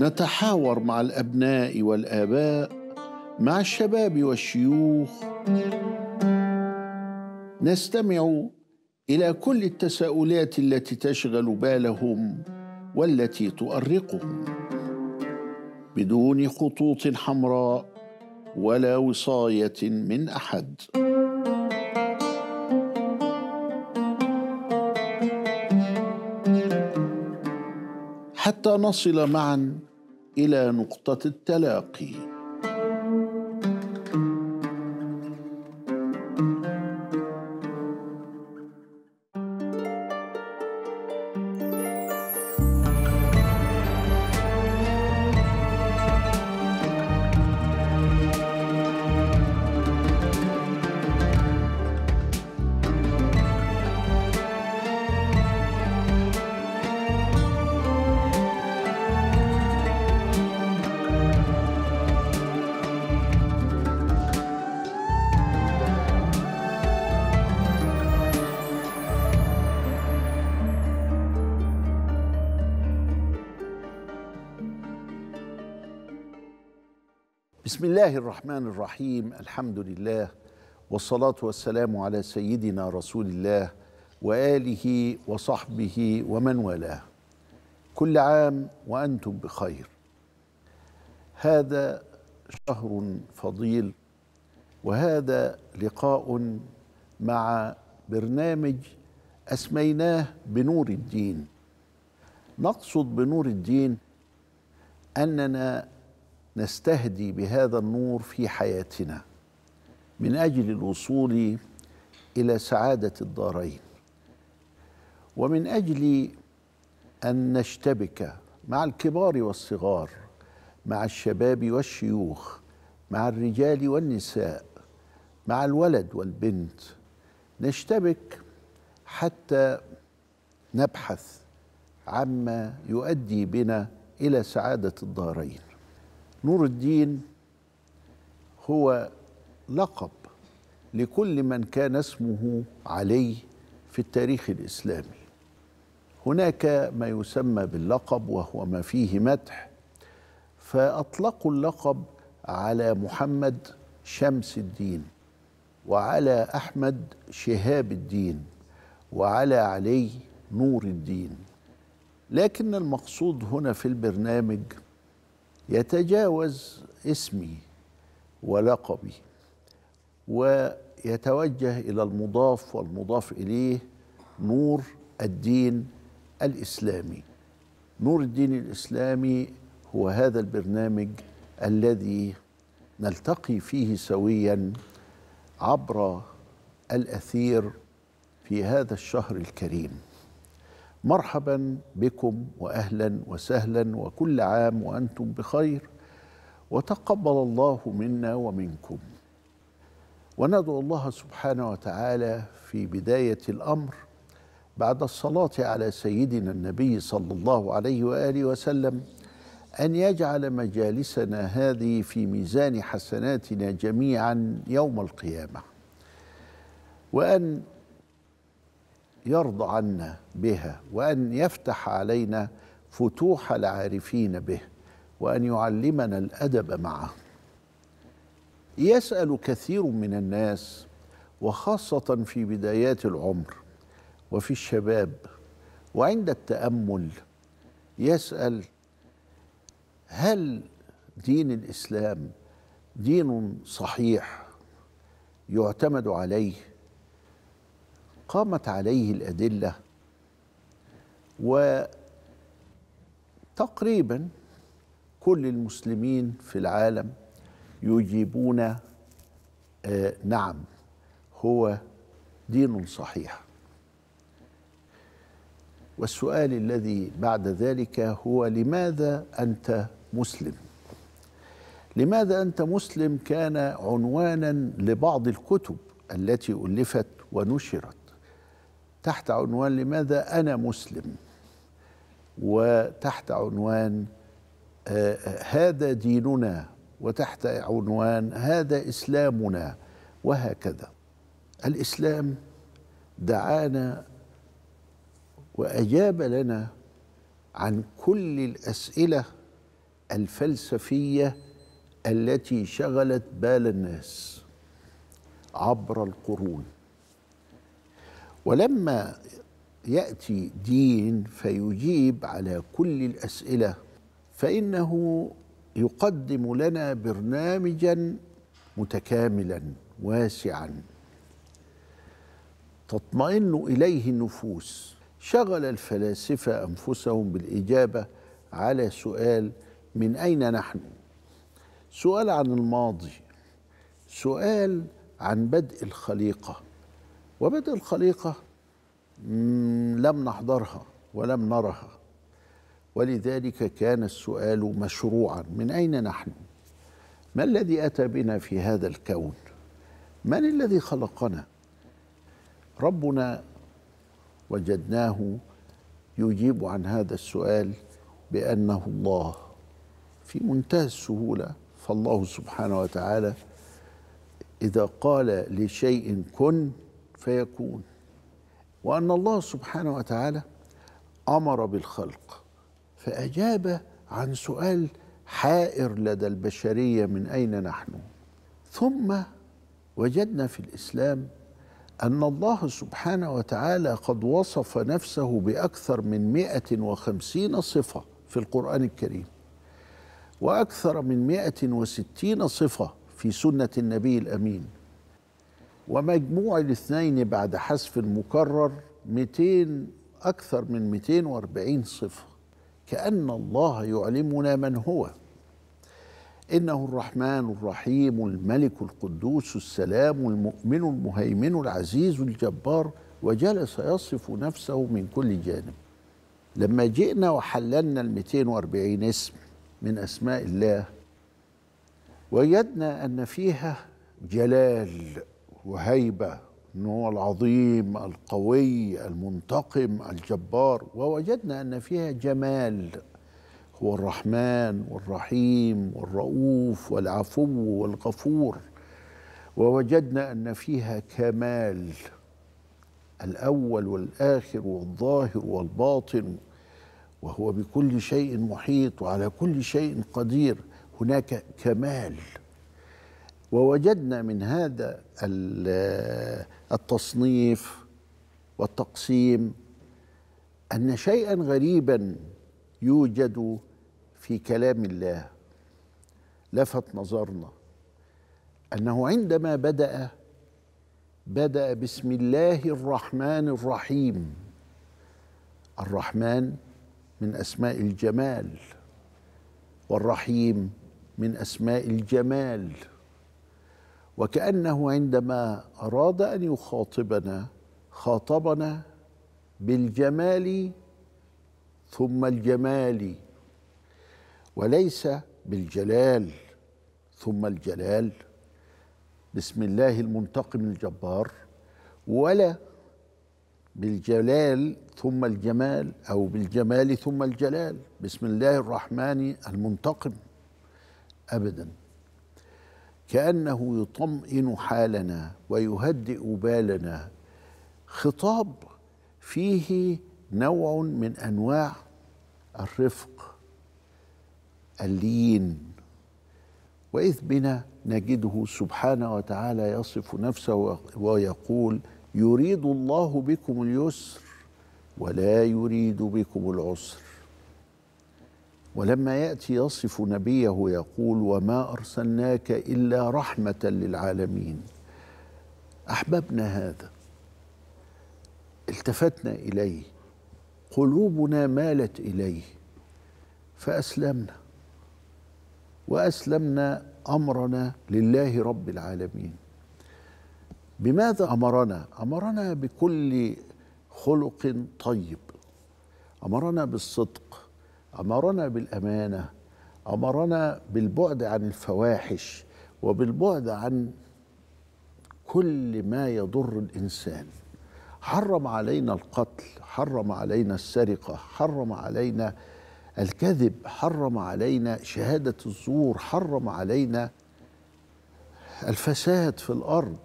نتحاور مع الابناء والاباء مع الشباب والشيوخ نستمع الى كل التساؤلات التي تشغل بالهم والتي تؤرقهم بدون خطوط حمراء ولا وصايه من احد حتى نصل معا الى نقطه التلاقي بسم الله الرحمن الرحيم الحمد لله والصلاة والسلام على سيدنا رسول الله وآله وصحبه ومن والاه كل عام وأنتم بخير هذا شهر فضيل وهذا لقاء مع برنامج أسميناه بنور الدين نقصد بنور الدين أننا نستهدي بهذا النور في حياتنا من اجل الوصول الى سعاده الدارين ومن اجل ان نشتبك مع الكبار والصغار مع الشباب والشيوخ مع الرجال والنساء مع الولد والبنت نشتبك حتى نبحث عما يؤدي بنا الى سعاده الدارين نور الدين هو لقب لكل من كان اسمه علي في التاريخ الاسلامي هناك ما يسمى باللقب وهو ما فيه مدح فاطلقوا اللقب على محمد شمس الدين وعلى احمد شهاب الدين وعلى علي نور الدين لكن المقصود هنا في البرنامج يتجاوز اسمي ولقبي ويتوجه الى المضاف والمضاف اليه نور الدين الاسلامي نور الدين الاسلامي هو هذا البرنامج الذي نلتقي فيه سويا عبر الاثير في هذا الشهر الكريم مرحبا بكم واهلا وسهلا وكل عام وانتم بخير وتقبل الله منا ومنكم وندعو الله سبحانه وتعالى في بدايه الامر بعد الصلاه على سيدنا النبي صلى الله عليه واله وسلم ان يجعل مجالسنا هذه في ميزان حسناتنا جميعا يوم القيامه وان يرضى عنا بها وان يفتح علينا فتوح العارفين به وان يعلمنا الادب معه يسال كثير من الناس وخاصه في بدايات العمر وفي الشباب وعند التامل يسال هل دين الاسلام دين صحيح يعتمد عليه قامت عليه الأدلة وتقريبا كل المسلمين في العالم يجيبون آه نعم هو دين صحيح والسؤال الذي بعد ذلك هو لماذا أنت مسلم؟ لماذا أنت مسلم كان عنوانا لبعض الكتب التي ألفت ونشرت تحت عنوان لماذا أنا مسلم وتحت عنوان آه، آه، هذا ديننا وتحت عنوان هذا إسلامنا وهكذا الإسلام دعانا وأجاب لنا عن كل الأسئلة الفلسفية التي شغلت بال الناس عبر القرون ولما ياتي دين فيجيب على كل الاسئله فانه يقدم لنا برنامجا متكاملا واسعا تطمئن اليه النفوس شغل الفلاسفه انفسهم بالاجابه على سؤال من اين نحن سؤال عن الماضي سؤال عن بدء الخليقه وبدء الخليقة لم نحضرها ولم نرها ولذلك كان السؤال مشروعا من أين نحن؟ ما الذي أتى بنا في هذا الكون؟ من الذي خلقنا؟ ربنا وجدناه يجيب عن هذا السؤال بأنه الله في منتهى السهولة فالله سبحانه وتعالى إذا قال لشيء كن فيكون وأن الله سبحانه وتعالى أمر بالخلق فأجاب عن سؤال حائر لدى البشرية من أين نحن ثم وجدنا في الإسلام أن الله سبحانه وتعالى قد وصف نفسه بأكثر من 150 وخمسين صفة في القرآن الكريم وأكثر من 160 وستين صفة في سنة النبي الأمين ومجموع الاثنين بعد حذف المكرر 200 أكثر من 240 صفة كأن الله يعلمنا من هو إنه الرحمن الرحيم الملك القدوس السلام المؤمن المهيمن العزيز الجبار وجلس يصف نفسه من كل جانب لما جئنا وحللنا ال 240 اسم من أسماء الله وجدنا أن فيها جلال وهيبة أن هو العظيم القوي المنتقم الجبار ووجدنا أن فيها جمال هو الرحمن والرحيم والرؤوف والعفو والغفور ووجدنا أن فيها كمال الأول والآخر والظاهر والباطن وهو بكل شيء محيط وعلى كل شيء قدير هناك كمال ووجدنا من هذا التصنيف والتقسيم ان شيئا غريبا يوجد في كلام الله لفت نظرنا انه عندما بدا بدا بسم الله الرحمن الرحيم الرحمن من اسماء الجمال والرحيم من اسماء الجمال وكأنه عندما أراد أن يخاطبنا خاطبنا بالجمال ثم الجمال وليس بالجلال ثم الجلال بسم الله المنتقم الجبار ولا بالجلال ثم الجمال او بالجمال ثم الجلال بسم الله الرحمن المنتقم ابدا كأنه يطمئن حالنا ويهدئ بالنا خطاب فيه نوع من أنواع الرفق اللين وإذ بنا نجده سبحانه وتعالى يصف نفسه ويقول يريد الله بكم اليسر ولا يريد بكم العسر ولما ياتي يصف نبيه يقول وما ارسلناك الا رحمه للعالمين احببنا هذا التفتنا اليه قلوبنا مالت اليه فاسلمنا واسلمنا امرنا لله رب العالمين بماذا امرنا امرنا بكل خلق طيب امرنا بالصدق امرنا بالامانه امرنا بالبعد عن الفواحش وبالبعد عن كل ما يضر الانسان حرم علينا القتل حرم علينا السرقه حرم علينا الكذب حرم علينا شهاده الزور حرم علينا الفساد في الارض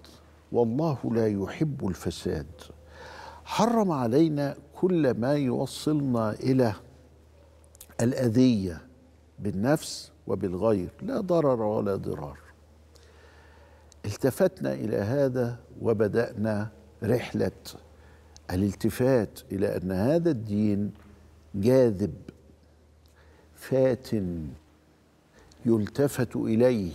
والله لا يحب الفساد حرم علينا كل ما يوصلنا الى الاذيه بالنفس وبالغير لا ضرر ولا ضرار التفتنا الى هذا وبدانا رحله الالتفات الى ان هذا الدين جاذب فاتن يلتفت اليه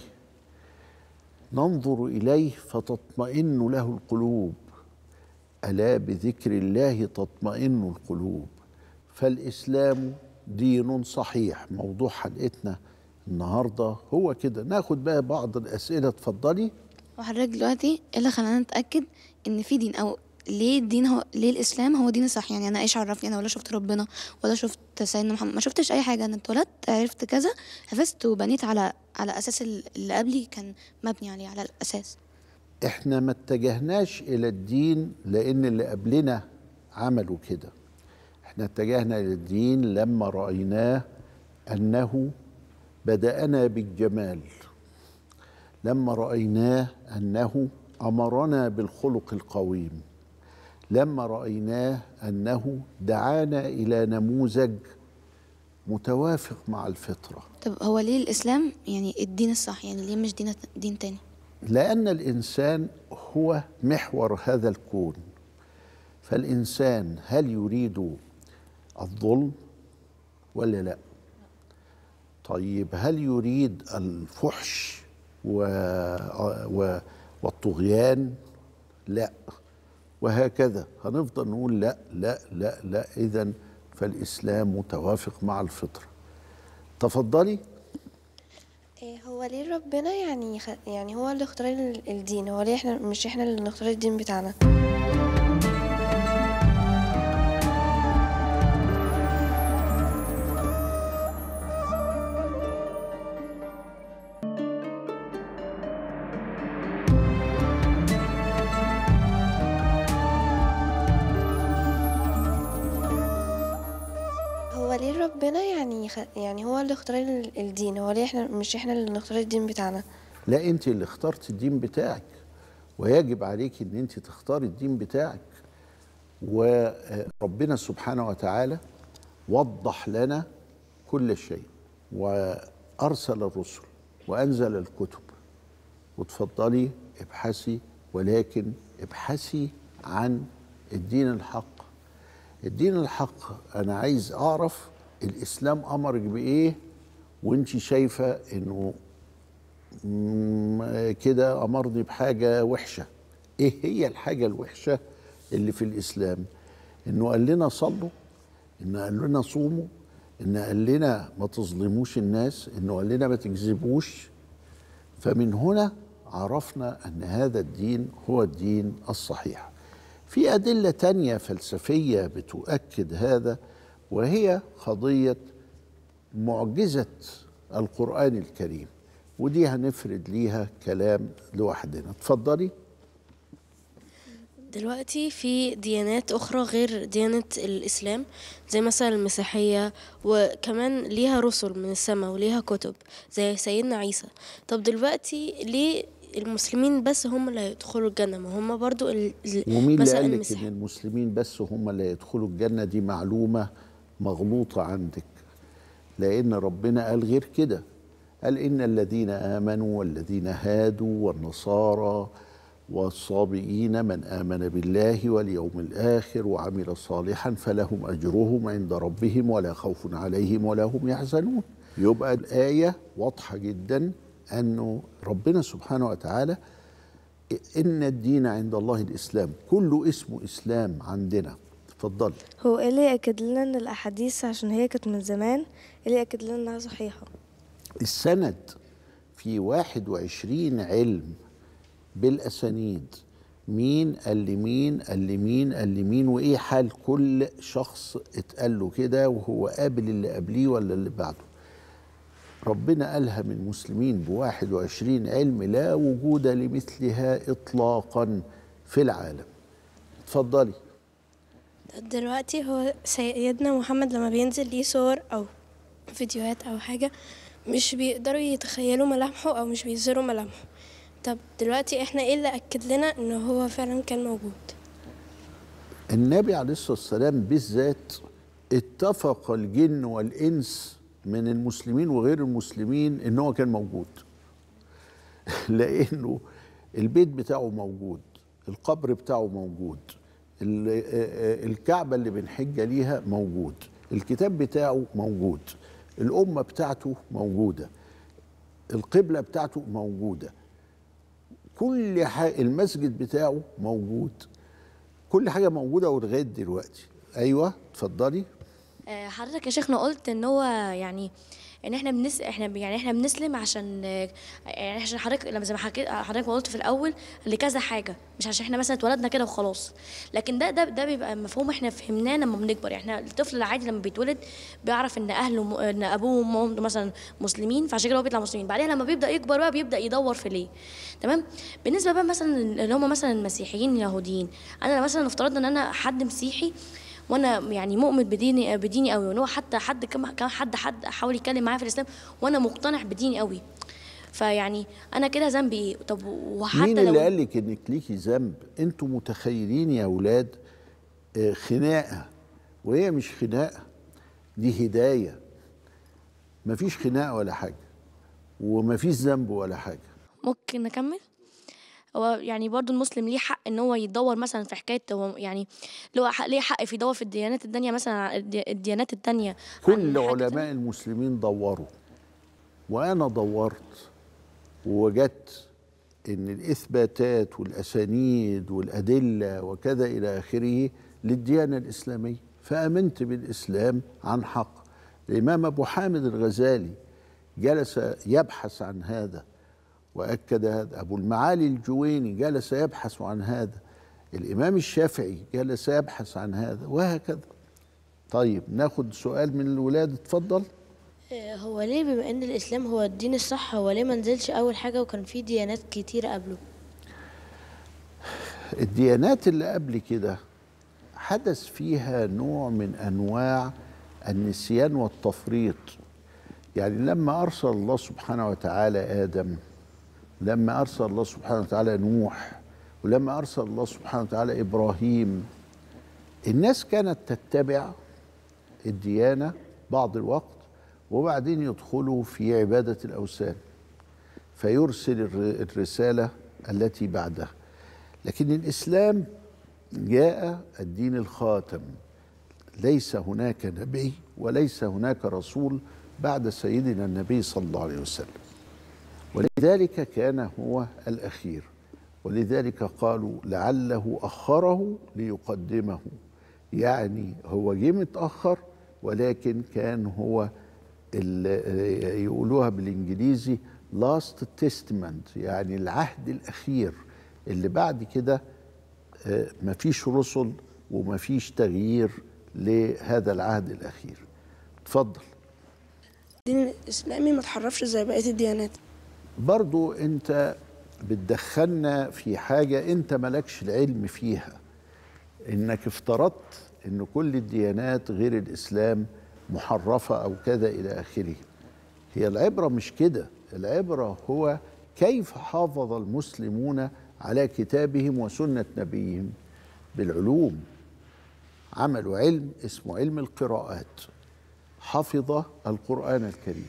ننظر اليه فتطمئن له القلوب الا بذكر الله تطمئن القلوب فالاسلام دين صحيح موضوع حلقتنا النهارده هو كده ناخد بقى بعض الاسئله اتفضلي وحضرتك دلوقتي ايه اللي خلانا نتاكد ان في دين او ليه الدين هو ليه الاسلام هو دين صح يعني انا ايش عرفني انا ولا شفت ربنا ولا شفت سيدنا محمد ما شفتش اي حاجه انا اتولدت عرفت كذا حفظت وبنيت على على اساس اللي قبلي كان مبني عليه على الاساس احنا ما اتجهناش الى الدين لان اللي قبلنا عملوا كده احنا اتجهنا للدين لما رأيناه أنه بدأنا بالجمال لما رأيناه أنه أمرنا بالخلق القويم لما رأيناه أنه دعانا إلى نموذج متوافق مع الفطرة طب هو ليه الإسلام يعني الدين الصح يعني ليه مش دين, دين تاني لأن الإنسان هو محور هذا الكون فالإنسان هل يريد الظلم ولا لا طيب هل يريد الفحش و... و... والطغيان لا وهكذا هنفضل نقول لا لا لا لا اذا فالاسلام متوافق مع الفطره تفضلي إيه، هو ليه ربنا يعني يعني هو اللي اختار الدين هو ليه احنا مش احنا اللي نختار الدين بتاعنا يعني هو اللي اختار الدين هو ليه احنا مش احنا اللي نختار الدين بتاعنا لا انت اللي اخترت الدين بتاعك ويجب عليك ان انت تختاري الدين بتاعك وربنا آه، سبحانه وتعالى وضح لنا كل شيء وارسل الرسل وانزل الكتب وتفضلي ابحثي ولكن ابحثي عن الدين الحق الدين الحق انا عايز اعرف الاسلام امرك بايه وانت شايفه انه كده امرني بحاجه وحشه ايه هي الحاجه الوحشه اللي في الاسلام انه قال لنا صلوا انه قال لنا صوموا انه قال لنا ما تظلموش الناس انه قال لنا ما تكذبوش فمن هنا عرفنا ان هذا الدين هو الدين الصحيح في ادله تانيه فلسفيه بتؤكد هذا وهي قضيه معجزه القران الكريم ودي هنفرد ليها كلام لوحدنا اتفضلي دلوقتي في ديانات أخرى غير ديانة الإسلام زي مثلا المسيحية وكمان ليها رسل من السماء وليها كتب زي سيدنا عيسى طب دلوقتي ليه المسلمين بس هم اللي هيدخلوا الجنة ما هم برضو ال ومين اللي قالك إن المسلمين بس هم اللي هيدخلوا الجنة دي معلومة مغلوطه عندك لان ربنا قال غير كده قال ان الذين امنوا والذين هادوا والنصارى والصابئين من امن بالله واليوم الاخر وعمل صالحا فلهم اجرهم عند ربهم ولا خوف عليهم ولا هم يحزنون يبقى الايه واضحه جدا انه ربنا سبحانه وتعالى ان الدين عند الله الاسلام كله اسمه اسلام عندنا اتفضلي هو ايه اللي اكد لنا ان الاحاديث عشان هي كانت من زمان ايه اللي اكد لنا انها صحيحه السند في 21 علم بالاسانيد مين قال لي مين قال لي مين قال لي مين وايه حال كل شخص اتقال له كده وهو قابل اللي قبليه ولا اللي بعده ربنا قالها من المسلمين ب 21 علم لا وجود لمثلها إطلاقا في العالم اتفضلي دلوقتي هو سيدنا محمد لما بينزل ليه صور او فيديوهات او حاجه مش بيقدروا يتخيلوا ملامحه او مش بيظهروا ملامحه طب دلوقتي احنا ايه اللي اكد لنا ان هو فعلا كان موجود النبي عليه الصلاه والسلام بالذات اتفق الجن والانس من المسلمين وغير المسلمين ان هو كان موجود لانه البيت بتاعه موجود القبر بتاعه موجود الكعبة اللي بنحج ليها موجود الكتاب بتاعه موجود الأمة بتاعته موجودة القبلة بتاعته موجودة كل حاجة المسجد بتاعه موجود كل حاجة موجودة ولغاية دلوقتي أيوة اتفضلي آه، حضرتك يا شيخنا قلت ان هو يعني ان احنا بنس احنا يعني احنا بنسلم عشان يعني عشان حضرتك لما زي ما حكيت حضرتك قلت في الاول لكذا حاجه مش عشان احنا مثلا اتولدنا كده وخلاص لكن ده ده ده بيبقى مفهوم احنا فهمناه لما بنكبر يعني احنا الطفل العادي لما بيتولد بيعرف ان اهله ان ابوه وامه مثلا مسلمين فعشان كده هو بيطلع مسلمين بعدين لما بيبدا يكبر بقى بيبدا يدور في ليه تمام بالنسبه بقى مثلا اللي هم مثلا المسيحيين اليهوديين انا مثلا افترضنا ان انا حد مسيحي وانا يعني مؤمن بديني بديني قوي وان هو حتى حد كم حد حد حاول يتكلم معايا في الاسلام وانا مقتنع بديني قوي فيعني انا كده ذنبي ايه طب وحتى مين اللي لو... قال لك انك ليكي ذنب انتوا متخيلين يا اولاد آه، خناقه وهي مش خناقه دي هدايه مفيش خناقه ولا حاجه ومفيش ذنب ولا حاجه ممكن نكمل هو يعني برضو المسلم ليه حق ان هو يدور مثلا في حكايه هو يعني له حق ليه حق في يدور في الديانات الثانيه مثلا الديانات الثانيه كل علماء تانية. المسلمين دوروا وانا دورت ووجدت ان الاثباتات والاسانيد والادله وكذا الى اخره للديانه الاسلاميه فامنت بالاسلام عن حق الامام ابو حامد الغزالي جلس يبحث عن هذا وأكد هذا أبو المعالي الجويني جلس يبحث عن هذا الإمام الشافعي جلس يبحث عن هذا وهكذا طيب ناخد سؤال من الولاد اتفضل آه، هو ليه بما ان الاسلام هو الدين الصح هو ليه ما نزلش اول حاجه وكان في ديانات كتير قبله الديانات اللي قبل كده حدث فيها نوع من انواع النسيان والتفريط يعني لما ارسل الله سبحانه وتعالى ادم لما أرسل الله سبحانه وتعالى نوح ولما أرسل الله سبحانه وتعالى إبراهيم الناس كانت تتبع الديانة بعض الوقت وبعدين يدخلوا في عبادة الأوثان فيرسل الرسالة التي بعدها لكن الإسلام جاء الدين الخاتم ليس هناك نبي وليس هناك رسول بعد سيدنا النبي صلى الله عليه وسلم ولذلك كان هو الأخير ولذلك قالوا لعله أخره ليقدمه يعني هو جه متأخر ولكن كان هو يقولوها بالإنجليزي last testament يعني العهد الأخير اللي بعد كده آه، مفيش رسل ومفيش تغيير لهذا العهد الأخير اتفضل الدين الإسلامي ما تحرفش زي بقية الديانات برضو انت بتدخلنا في حاجة انت مالكش العلم فيها انك افترضت ان كل الديانات غير الاسلام محرفة او كذا الى اخره هي العبرة مش كده العبرة هو كيف حافظ المسلمون على كتابهم وسنة نبيهم بالعلوم عملوا علم اسمه علم القراءات حفظ القرآن الكريم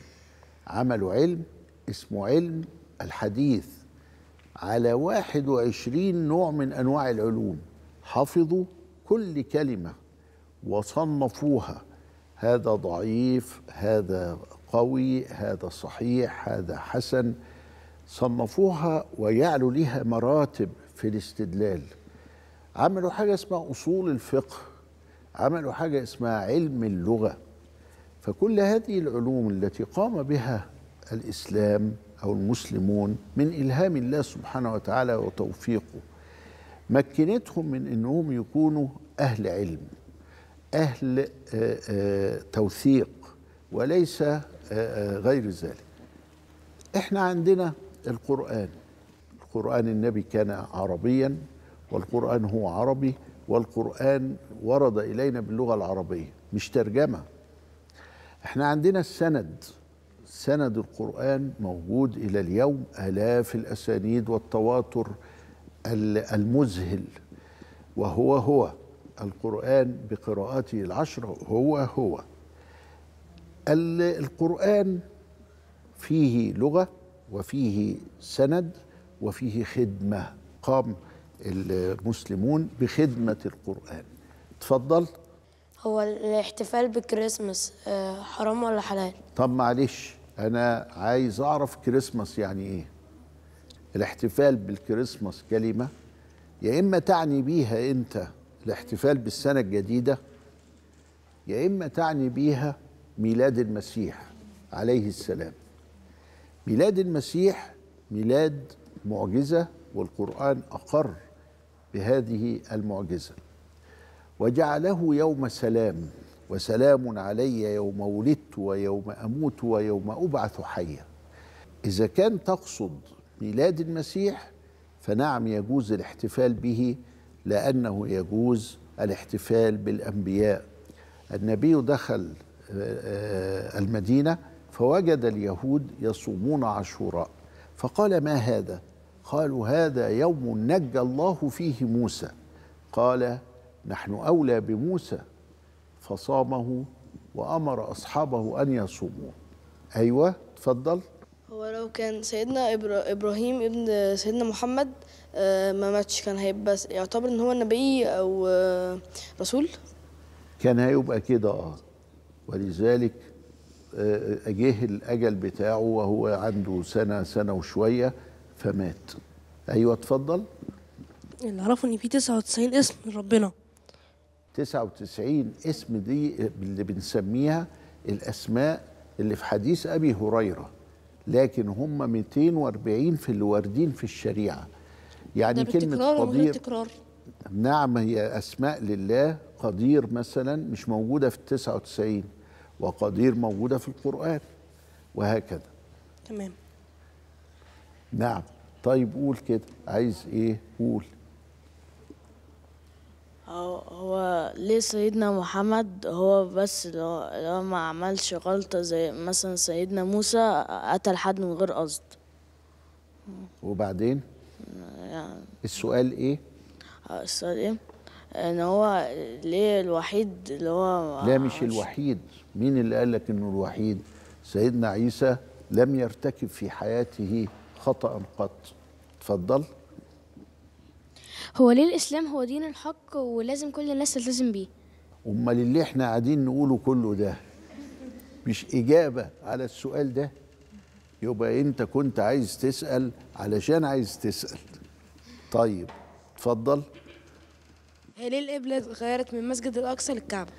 عملوا علم اسمه علم الحديث على 21 نوع من أنواع العلوم حفظوا كل كلمة وصنفوها هذا ضعيف هذا قوي هذا صحيح هذا حسن صنفوها ويعلو لها مراتب في الاستدلال عملوا حاجة اسمها أصول الفقه عملوا حاجة اسمها علم اللغة فكل هذه العلوم التي قام بها الإسلام أو المسلمون من إلهام الله سبحانه وتعالى وتوفيقه مكنتهم من أنهم يكونوا أهل علم أهل آه، آه، توثيق وليس آه، غير ذلك احنا عندنا القرآن القرآن النبي كان عربيا والقرآن هو عربي والقرآن ورد إلينا باللغة العربية مش ترجمة احنا عندنا السند سند القرآن موجود إلى اليوم آلاف الأسانيد والتواتر المذهل وهو هو القرآن بقراءاته العشرة هو هو القرآن فيه لغة وفيه سند وفيه خدمة قام المسلمون بخدمة القرآن تفضل هو الاحتفال بالكريسماس آه، حرام ولا حلال؟ طب معلش انا عايز اعرف كريسماس يعني ايه الاحتفال بالكريسماس كلمه يا اما تعني بيها انت الاحتفال بالسنه الجديده يا اما تعني بيها ميلاد المسيح عليه السلام ميلاد المسيح ميلاد معجزه والقران اقر بهذه المعجزه وجعله يوم سلام وسلام علي يوم ولدت ويوم أموت ويوم أبعث حيا إذا كان تقصد ميلاد المسيح فنعم يجوز الاحتفال به لأنه يجوز الاحتفال بالأنبياء النبي دخل آه، المدينة فوجد اليهود يصومون عاشوراء فقال ما هذا قالوا هذا يوم نجى الله فيه موسى قال نحن أولى بموسى فصامه وأمر أصحابه أن يصوموا أيوة تفضل هو لو كان سيدنا إبرا... إبراهيم ابن سيدنا محمد آه، ما ماتش كان هيبقى يعتبر إن هو نبي أو آه، رسول كان هيبقى كده آه ولذلك آه، أجه الأجل بتاعه وهو عنده سنة سنة وشوية فمات أيوة اتفضل اللي أعرفه إن في 99 اسم من ربنا 99 اسم دي اللي بنسميها الاسماء اللي في حديث ابي هريره لكن هم 240 في اللي واردين في الشريعه يعني ده كلمه قدير تكرار نعم هي اسماء لله قدير مثلا مش موجوده في 99 وقدير موجوده في القران وهكذا تمام نعم طيب قول كده عايز ايه قول هو ليه سيدنا محمد هو بس لو, لو ما عملش غلطة زي مثلا سيدنا موسى قتل حد من غير قصد وبعدين يعني السؤال ايه آه، السؤال ايه ان هو ليه الوحيد اللي هو لا مش الوحيد مين اللي قال لك انه الوحيد سيدنا عيسى لم يرتكب في حياته خطأ قط اتفضل هو ليه الإسلام هو دين الحق ولازم كل الناس تلتزم بيه أمال اللي إحنا قاعدين نقوله كله ده مش إجابة على السؤال ده يبقى أنت كنت عايز تسأل علشان عايز تسأل طيب اتفضل هي ليه القبلة اتغيرت من مسجد الأقصى للكعبة؟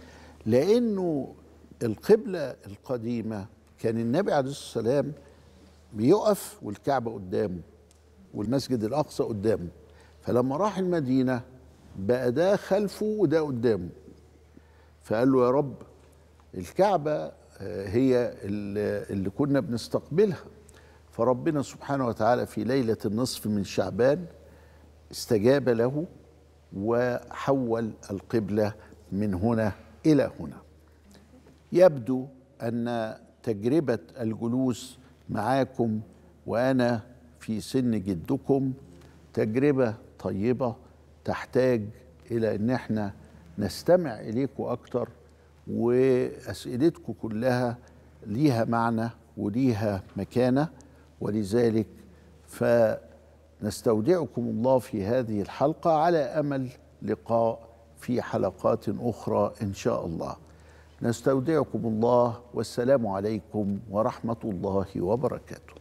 لأنه القبلة القديمة كان النبي عليه الصلاة والسلام بيقف والكعبة قدامه والمسجد الأقصى قدامه فلما راح المدينة بقى ده خلفه وده قدامه فقال له يا رب الكعبة آه، هي اللي كنا بنستقبلها فربنا سبحانه وتعالى في ليلة النصف من شعبان استجاب له وحول القبلة من هنا إلى هنا يبدو أن تجربة الجلوس معاكم وأنا في سن جدكم تجربة طيبه تحتاج الى ان احنا نستمع اليكم اكتر واسئلتكم كلها ليها معنى وليها مكانه ولذلك فنستودعكم الله في هذه الحلقه على امل لقاء في حلقات اخرى ان شاء الله نستودعكم الله والسلام عليكم ورحمه الله وبركاته